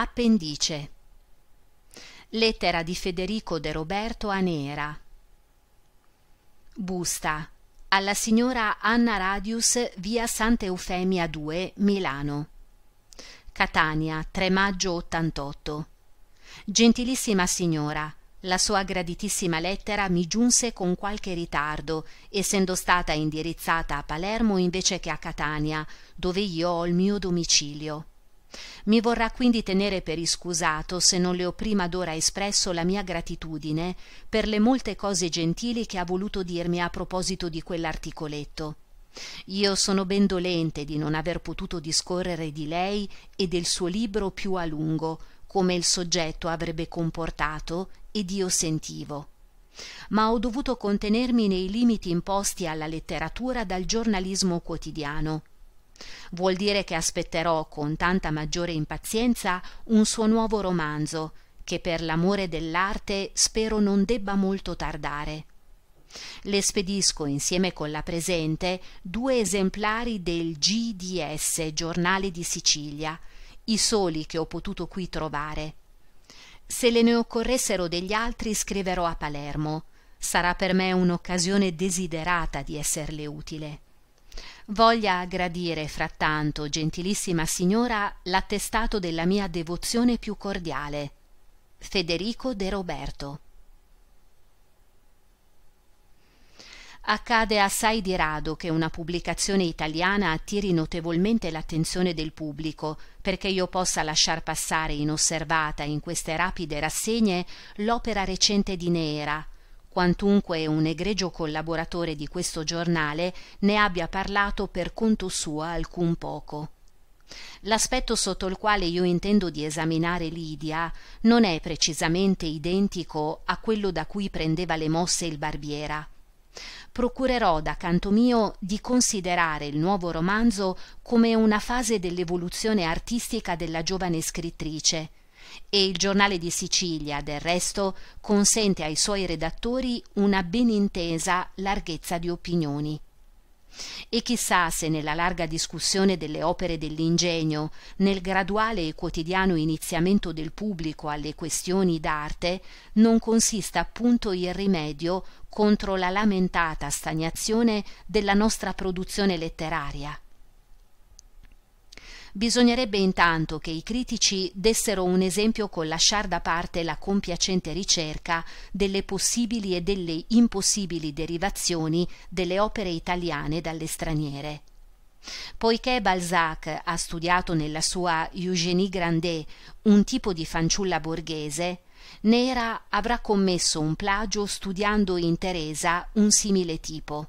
Appendice Lettera di Federico De Roberto a Nera Busta alla signora Anna Radius, via Sant'Eufemia 2, Milano. Catania, 3 maggio 88. Gentilissima signora, la sua graditissima lettera mi giunse con qualche ritardo, essendo stata indirizzata a Palermo invece che a Catania, dove io ho il mio domicilio mi vorrà quindi tenere per iscusato se non le ho prima d'ora espresso la mia gratitudine per le molte cose gentili che ha voluto dirmi a proposito di quell'articoletto io sono ben dolente di non aver potuto discorrere di lei e del suo libro più a lungo come il soggetto avrebbe comportato ed io sentivo ma ho dovuto contenermi nei limiti imposti alla letteratura dal giornalismo quotidiano Vuol dire che aspetterò con tanta maggiore impazienza un suo nuovo romanzo, che per l'amore dell'arte spero non debba molto tardare. Le spedisco insieme con la presente due esemplari del GDS, Giornale di Sicilia, i soli che ho potuto qui trovare. Se le ne occorressero degli altri scriverò a Palermo. Sarà per me un'occasione desiderata di esserle utile voglia gradire frattanto gentilissima signora l'attestato della mia devozione più cordiale federico de roberto accade assai di rado che una pubblicazione italiana attiri notevolmente l'attenzione del pubblico perché io possa lasciar passare inosservata in queste rapide rassegne l'opera recente di Nera quantunque un egregio collaboratore di questo giornale ne abbia parlato per conto suo alcun poco l'aspetto sotto il quale io intendo di esaminare Lidia non è precisamente identico a quello da cui prendeva le mosse il barbiera procurerò da canto mio di considerare il nuovo romanzo come una fase dell'evoluzione artistica della giovane scrittrice e il giornale di Sicilia, del resto, consente ai suoi redattori una ben intesa larghezza di opinioni. E chissà se nella larga discussione delle opere dell'ingegno, nel graduale e quotidiano iniziamento del pubblico alle questioni d'arte, non consista appunto il rimedio contro la lamentata stagnazione della nostra produzione letteraria Bisognerebbe intanto che i critici dessero un esempio col lasciar da parte la compiacente ricerca delle possibili e delle impossibili derivazioni delle opere italiane dalle straniere. Poiché Balzac ha studiato nella sua Eugénie Grandet un tipo di fanciulla borghese, Nera avrà commesso un plagio studiando in Teresa un simile tipo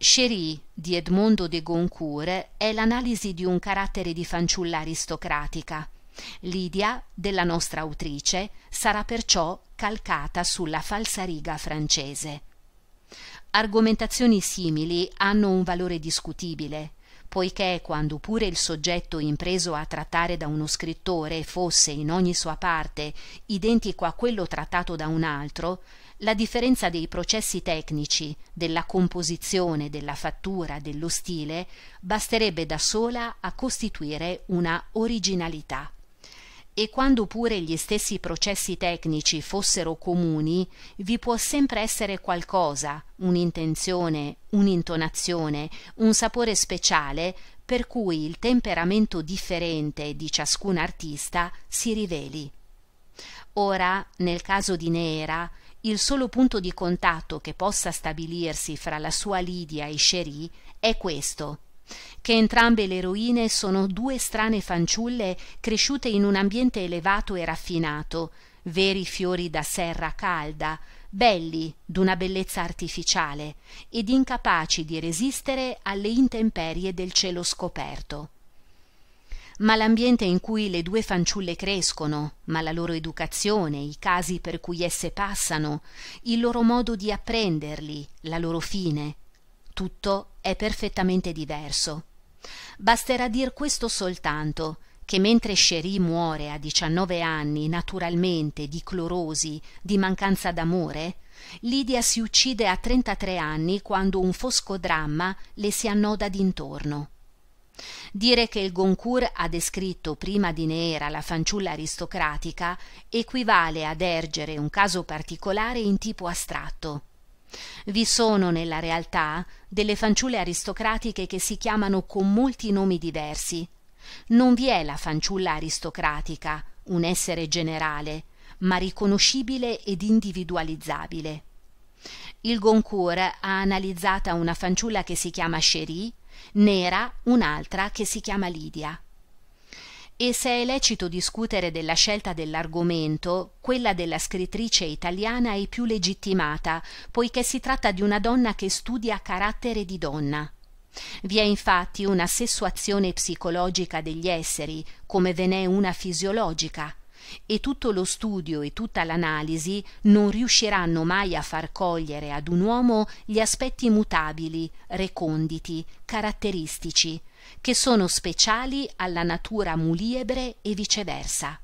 Cherie di Edmondo de Goncourt è l'analisi di un carattere di fanciulla aristocratica. Lidia, della nostra autrice, sarà perciò calcata sulla falsariga francese. Argomentazioni simili hanno un valore discutibile, poiché quando pure il soggetto impreso a trattare da uno scrittore fosse in ogni sua parte identico a quello trattato da un altro, la differenza dei processi tecnici, della composizione, della fattura, dello stile, basterebbe da sola a costituire una originalità e quando pure gli stessi processi tecnici fossero comuni, vi può sempre essere qualcosa, un'intenzione, un'intonazione, un sapore speciale per cui il temperamento differente di ciascun artista si riveli. Ora, nel caso di Neera, il solo punto di contatto che possa stabilirsi fra la sua Lidia e Cherie è questo, che entrambe le eroine sono due strane fanciulle cresciute in un ambiente elevato e raffinato, veri fiori da serra calda, belli d'una bellezza artificiale ed incapaci di resistere alle intemperie del cielo scoperto. Ma l'ambiente in cui le due fanciulle crescono, ma la loro educazione, i casi per cui esse passano, il loro modo di apprenderli, la loro fine, tutto è perfettamente diverso. Basterà dir questo soltanto, che mentre Cherie muore a 19 anni naturalmente di clorosi, di mancanza d'amore, Lydia si uccide a 33 anni quando un fosco dramma le si annoda d'intorno. Dire che il Goncourt ha descritto prima di Neera la fanciulla aristocratica equivale ad ergere un caso particolare in tipo astratto vi sono nella realtà delle fanciulle aristocratiche che si chiamano con molti nomi diversi. Non vi è la fanciulla aristocratica, un essere generale, ma riconoscibile ed individualizzabile. Il Goncourt ha analizzata una fanciulla che si chiama Cherie, nera un'altra che si chiama Lidia e se è lecito discutere della scelta dell'argomento, quella della scrittrice italiana è più legittimata, poiché si tratta di una donna che studia carattere di donna. Vi è infatti una sessuazione psicologica degli esseri, come ve n'è una fisiologica, e tutto lo studio e tutta l'analisi non riusciranno mai a far cogliere ad un uomo gli aspetti mutabili, reconditi, caratteristici, che sono speciali alla natura muliebre e viceversa.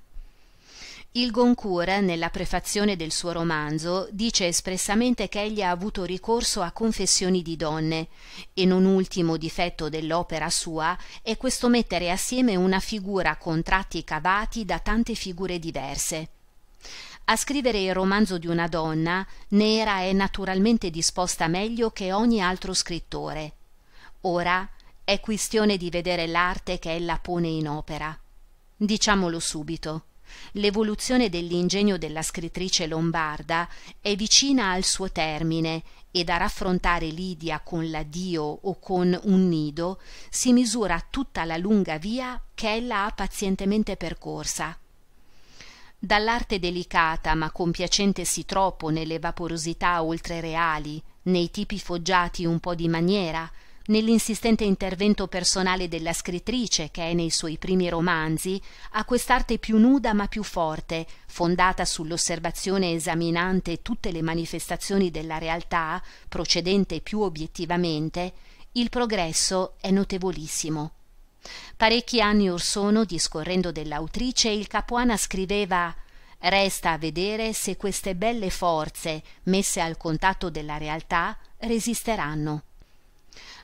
Il Goncourt, nella prefazione del suo romanzo, dice espressamente che egli ha avuto ricorso a confessioni di donne, e non ultimo difetto dell'opera sua è questo mettere assieme una figura con tratti cavati da tante figure diverse. A scrivere il romanzo di una donna, Nera è naturalmente disposta meglio che ogni altro scrittore. Ora, è questione di vedere l'arte che ella pone in opera. Diciamolo subito. L'evoluzione dell'ingegno della scrittrice lombarda è vicina al suo termine e da raffrontare Lidia con l'addio o con un nido si misura tutta la lunga via che ella ha pazientemente percorsa. Dall'arte delicata ma compiacentesi troppo nelle vaporosità oltre reali, nei tipi foggiati un po' di maniera, nell'insistente intervento personale della scrittrice che è nei suoi primi romanzi a quest'arte più nuda ma più forte, fondata sull'osservazione esaminante tutte le manifestazioni della realtà, procedente più obiettivamente, il progresso è notevolissimo. Parecchi anni or sono, discorrendo dell'autrice, il Capuana scriveva Resta a vedere se queste belle forze, messe al contatto della realtà, resisteranno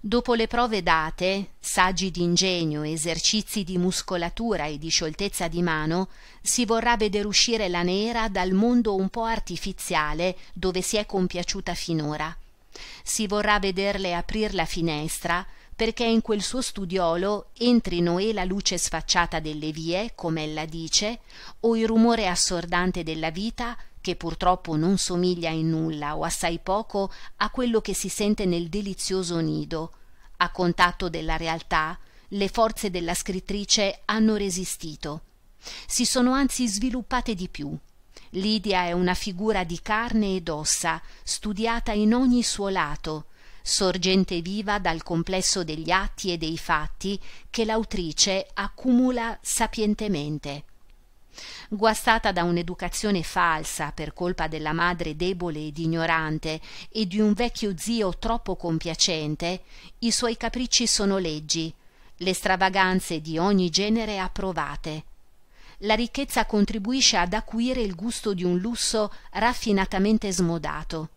dopo le prove date saggi d'ingegno esercizi di muscolatura e di scioltezza di mano si vorrà veder uscire la nera dal mondo un po artificiale dove si è compiaciuta finora si vorrà vederle aprir la finestra perché in quel suo studiolo entrino e la luce sfacciata delle vie com'ella dice o il rumore assordante della vita che purtroppo non somiglia in nulla o assai poco a quello che si sente nel delizioso nido. A contatto della realtà, le forze della scrittrice hanno resistito. Si sono anzi sviluppate di più. Lidia è una figura di carne ed ossa, studiata in ogni suo lato, sorgente viva dal complesso degli atti e dei fatti che l'autrice accumula sapientemente guastata da un'educazione falsa per colpa della madre debole ed ignorante e di un vecchio zio troppo compiacente, i suoi capricci sono leggi, le stravaganze di ogni genere approvate. La ricchezza contribuisce ad acuire il gusto di un lusso raffinatamente smodato.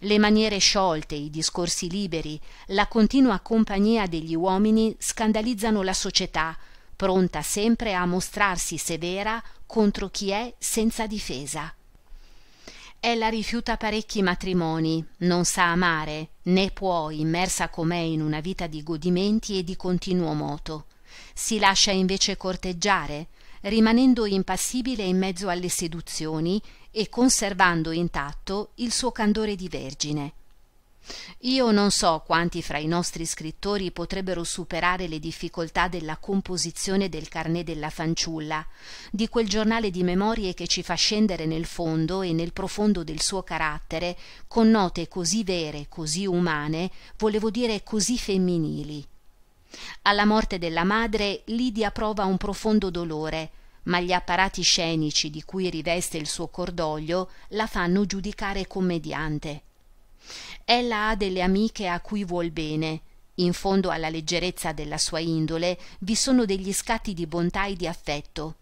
Le maniere sciolte, i discorsi liberi, la continua compagnia degli uomini scandalizzano la società, pronta sempre a mostrarsi severa contro chi è senza difesa. Ella rifiuta parecchi matrimoni, non sa amare, né può, immersa com'è in una vita di godimenti e di continuo moto. Si lascia invece corteggiare, rimanendo impassibile in mezzo alle seduzioni e conservando intatto il suo candore di vergine, io non so quanti fra i nostri scrittori potrebbero superare le difficoltà della composizione del carnet della fanciulla, di quel giornale di memorie che ci fa scendere nel fondo e nel profondo del suo carattere, con note così vere, così umane, volevo dire così femminili. Alla morte della madre Lidia prova un profondo dolore, ma gli apparati scenici di cui riveste il suo cordoglio la fanno giudicare commediante ella ha delle amiche a cui vuol bene in fondo alla leggerezza della sua indole vi sono degli scatti di bontà e di affetto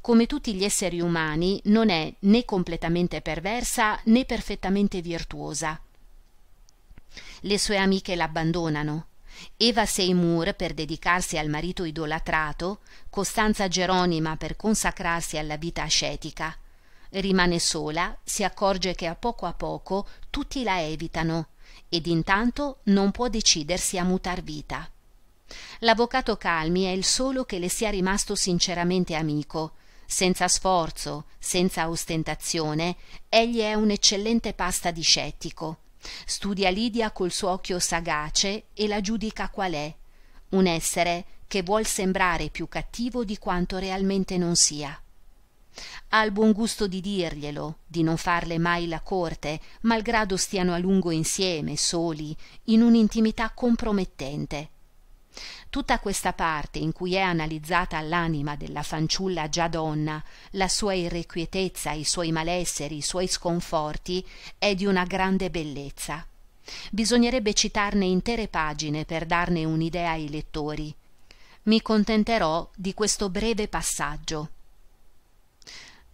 come tutti gli esseri umani non è né completamente perversa né perfettamente virtuosa le sue amiche l'abbandonano Eva Seymour per dedicarsi al marito idolatrato, Costanza Geronima per consacrarsi alla vita ascetica, Rimane sola, si accorge che a poco a poco tutti la evitano ed intanto non può decidersi a mutar vita. L'avvocato Calmi è il solo che le sia rimasto sinceramente amico. Senza sforzo, senza ostentazione, egli è un'eccellente pasta di scettico. Studia Lidia col suo occhio sagace e la giudica qual è. Un essere che vuol sembrare più cattivo di quanto realmente non sia ha il buon gusto di dirglielo di non farle mai la corte malgrado stiano a lungo insieme soli in un'intimità compromettente tutta questa parte in cui è analizzata l'anima della fanciulla già donna la sua irrequietezza i suoi malesseri i suoi sconforti è di una grande bellezza bisognerebbe citarne intere pagine per darne un'idea ai lettori mi contenterò di questo breve passaggio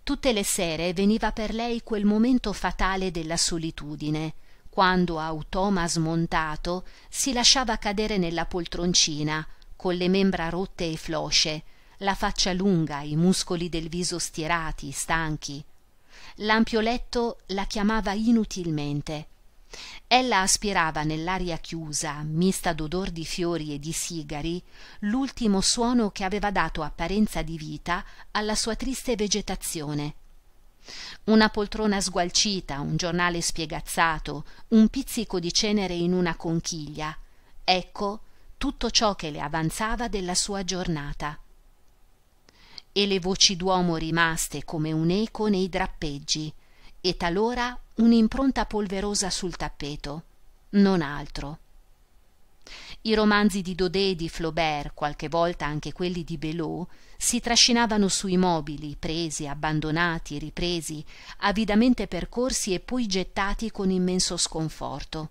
tutte le sere veniva per lei quel momento fatale della solitudine quando automa smontato si lasciava cadere nella poltroncina con le membra rotte e flosce la faccia lunga i muscoli del viso stirati stanchi l'ampio letto la chiamava inutilmente ella aspirava nell'aria chiusa mista d'odor di fiori e di sigari l'ultimo suono che aveva dato apparenza di vita alla sua triste vegetazione una poltrona sgualcita un giornale spiegazzato un pizzico di cenere in una conchiglia ecco tutto ciò che le avanzava della sua giornata e le voci d'uomo rimaste come un'eco nei drappeggi e talora un'impronta polverosa sul tappeto, non altro. I romanzi di Daudet e di Flaubert, qualche volta anche quelli di Belot, si trascinavano sui mobili, presi, abbandonati, ripresi, avidamente percorsi e poi gettati con immenso sconforto.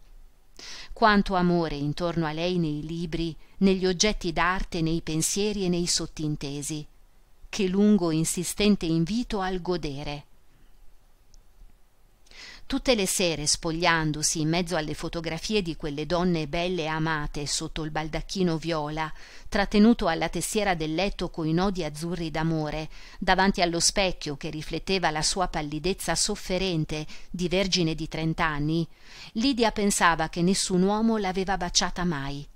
Quanto amore intorno a lei nei libri, negli oggetti d'arte, nei pensieri e nei sottintesi. Che lungo insistente invito al godere tutte le sere spogliandosi in mezzo alle fotografie di quelle donne belle e amate sotto il baldacchino viola trattenuto alla tessiera del letto coi nodi azzurri d'amore davanti allo specchio che rifletteva la sua pallidezza sofferente di vergine di trent'anni lidia pensava che nessun uomo l'aveva baciata mai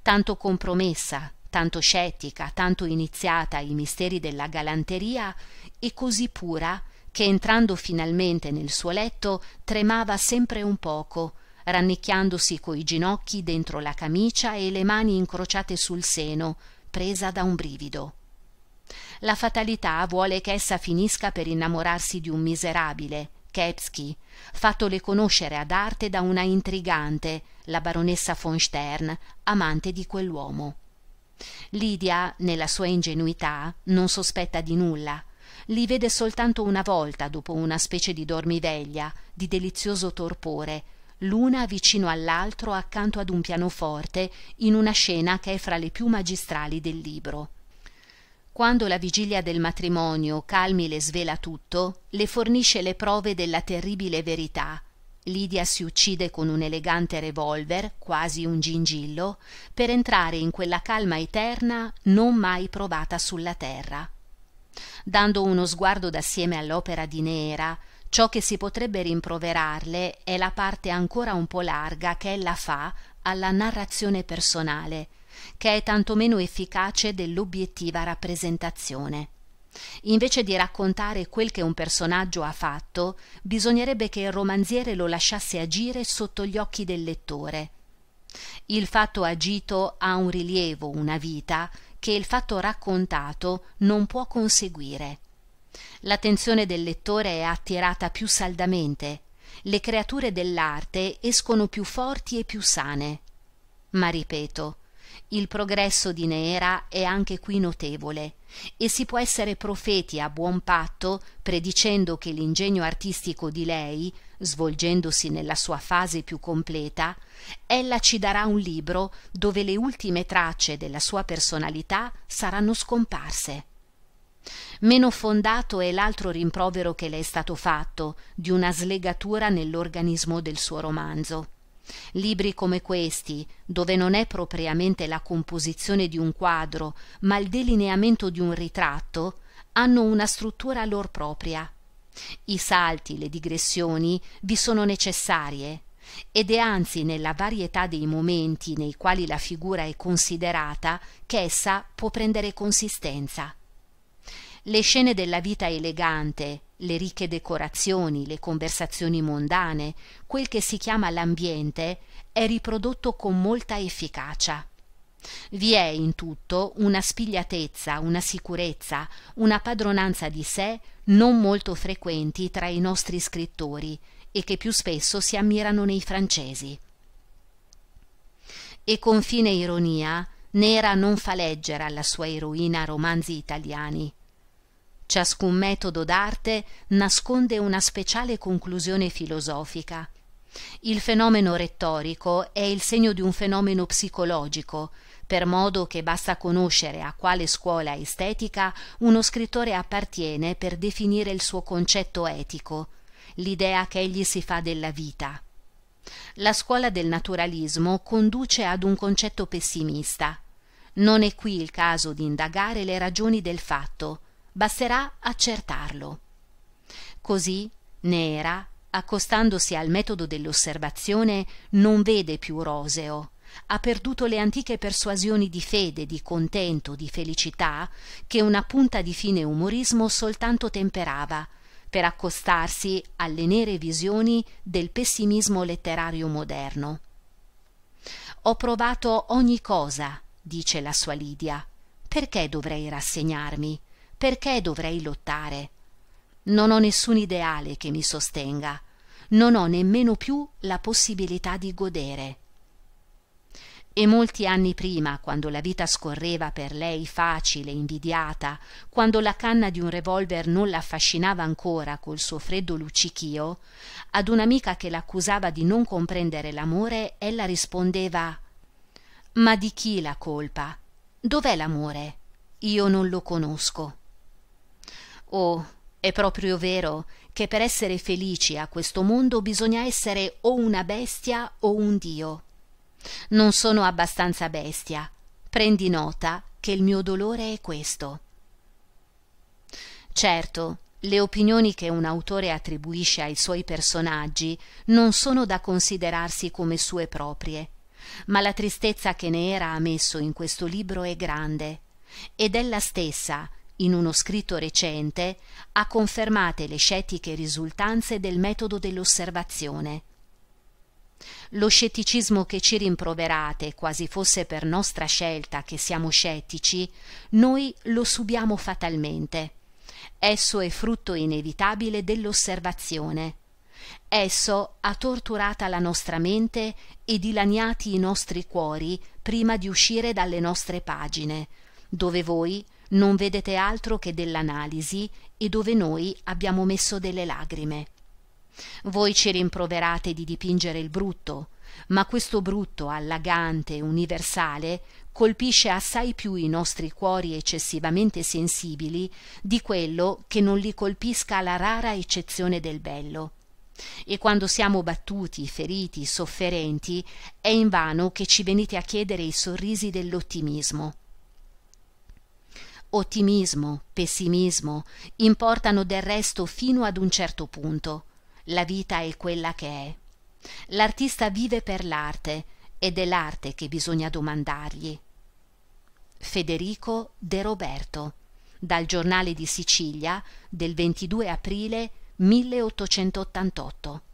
tanto compromessa tanto scettica tanto iniziata ai misteri della galanteria e così pura che entrando finalmente nel suo letto tremava sempre un poco rannicchiandosi coi ginocchi dentro la camicia e le mani incrociate sul seno presa da un brivido la fatalità vuole che essa finisca per innamorarsi di un miserabile Kepsky, fattole conoscere ad arte da una intrigante, la baronessa von Stern, amante di quell'uomo. Lydia, nella sua ingenuità, non sospetta di nulla, li vede soltanto una volta dopo una specie di dormiveglia, di delizioso torpore, l'una vicino all'altro accanto ad un pianoforte, in una scena che è fra le più magistrali del libro. Quando la vigilia del matrimonio Calmi le svela tutto, le fornisce le prove della terribile verità. Lidia si uccide con un elegante revolver, quasi un gingillo, per entrare in quella calma eterna non mai provata sulla terra dando uno sguardo d'assieme all'opera di Nera, ciò che si potrebbe rimproverarle è la parte ancora un po' larga che ella fa alla narrazione personale, che è tanto meno efficace dell'obiettiva rappresentazione. Invece di raccontare quel che un personaggio ha fatto, bisognerebbe che il romanziere lo lasciasse agire sotto gli occhi del lettore. Il fatto agito ha un rilievo, una vita, che il fatto raccontato non può conseguire. L'attenzione del lettore è attirata più saldamente, le creature dell'arte escono più forti e più sane. Ma ripeto, il progresso di Nera è anche qui notevole e si può essere profeti a buon patto predicendo che l'ingegno artistico di lei, svolgendosi nella sua fase più completa, ella ci darà un libro dove le ultime tracce della sua personalità saranno scomparse. Meno fondato è l'altro rimprovero che le è stato fatto di una slegatura nell'organismo del suo romanzo libri come questi dove non è propriamente la composizione di un quadro ma il delineamento di un ritratto hanno una struttura lor propria i salti le digressioni vi sono necessarie ed è anzi nella varietà dei momenti nei quali la figura è considerata che essa può prendere consistenza le scene della vita elegante le ricche decorazioni, le conversazioni mondane, quel che si chiama l'ambiente, è riprodotto con molta efficacia. Vi è in tutto una spigliatezza, una sicurezza, una padronanza di sé non molto frequenti tra i nostri scrittori e che più spesso si ammirano nei francesi. E con fine ironia, Nera non fa leggere alla sua eroina romanzi italiani, Ciascun metodo d'arte nasconde una speciale conclusione filosofica. Il fenomeno rettorico è il segno di un fenomeno psicologico, per modo che basta conoscere a quale scuola estetica uno scrittore appartiene per definire il suo concetto etico, l'idea che egli si fa della vita. La scuola del naturalismo conduce ad un concetto pessimista. Non è qui il caso di indagare le ragioni del fatto, basterà accertarlo. Così Nera, accostandosi al metodo dell'osservazione, non vede più roseo, ha perduto le antiche persuasioni di fede, di contento, di felicità, che una punta di fine umorismo soltanto temperava, per accostarsi alle nere visioni del pessimismo letterario moderno. Ho provato ogni cosa, dice la sua Lidia, perché dovrei rassegnarmi? perché dovrei lottare? Non ho nessun ideale che mi sostenga, non ho nemmeno più la possibilità di godere. E molti anni prima, quando la vita scorreva per lei facile, invidiata, quando la canna di un revolver non la affascinava ancora col suo freddo luccichio, ad un'amica che l'accusava di non comprendere l'amore, ella rispondeva Ma di chi la colpa? Dov'è l'amore? Io non lo conosco oh è proprio vero che per essere felici a questo mondo bisogna essere o una bestia o un dio non sono abbastanza bestia prendi nota che il mio dolore è questo certo le opinioni che un autore attribuisce ai suoi personaggi non sono da considerarsi come sue proprie, ma la tristezza che ne era ammesso in questo libro è grande, ed ella stessa in uno scritto recente, ha confermate le scettiche risultanze del metodo dell'osservazione. Lo scetticismo che ci rimproverate, quasi fosse per nostra scelta che siamo scettici, noi lo subiamo fatalmente. Esso è frutto inevitabile dell'osservazione. Esso ha torturata la nostra mente e dilaniati i nostri cuori prima di uscire dalle nostre pagine, dove voi, non vedete altro che dell'analisi e dove noi abbiamo messo delle lagrime. Voi ci rimproverate di dipingere il brutto, ma questo brutto allagante universale colpisce assai più i nostri cuori eccessivamente sensibili di quello che non li colpisca la rara eccezione del bello. E quando siamo battuti, feriti, sofferenti, è invano che ci venite a chiedere i sorrisi dell'ottimismo Ottimismo, pessimismo, importano del resto fino ad un certo punto. La vita è quella che è. L'artista vive per l'arte ed è l'arte che bisogna domandargli. Federico De Roberto, dal giornale di Sicilia del 22 aprile 1888.